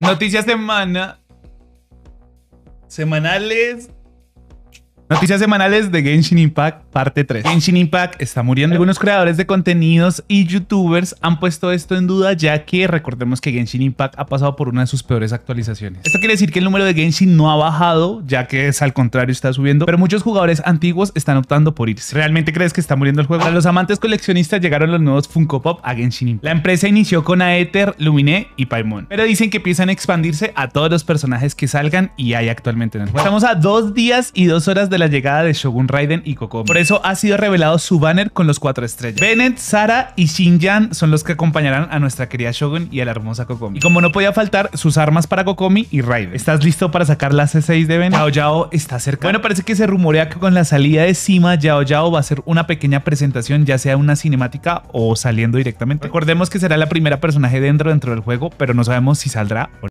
Noticias semana. Semanales Noticias semanales de Genshin Impact, parte 3. Genshin Impact está muriendo. Algunos creadores de contenidos y youtubers han puesto esto en duda, ya que recordemos que Genshin Impact ha pasado por una de sus peores actualizaciones. Esto quiere decir que el número de Genshin no ha bajado, ya que es al contrario, está subiendo, pero muchos jugadores antiguos están optando por irse. ¿Realmente crees que está muriendo el juego? Para los amantes coleccionistas llegaron los nuevos Funko Pop a Genshin Impact. La empresa inició con Aether, Lumine y Paimon, pero dicen que empiezan a expandirse a todos los personajes que salgan y hay actualmente en el juego. Estamos a dos días y dos horas de la llegada de Shogun Raiden y Kokomi. Por eso ha sido revelado su banner con los cuatro estrellas. Bennett, Sara y Yan son los que acompañarán a nuestra querida Shogun y a la hermosa Kokomi. Y como no podía faltar, sus armas para Kokomi y Raiden. ¿Estás listo para sacar la C6 de Ben? Yao Yao está cerca. Bueno, parece que se rumorea que con la salida de cima, Yao Yao va a ser una pequeña presentación, ya sea una cinemática o saliendo directamente. Recordemos que será la primera personaje dentro dentro del juego, pero no sabemos si saldrá o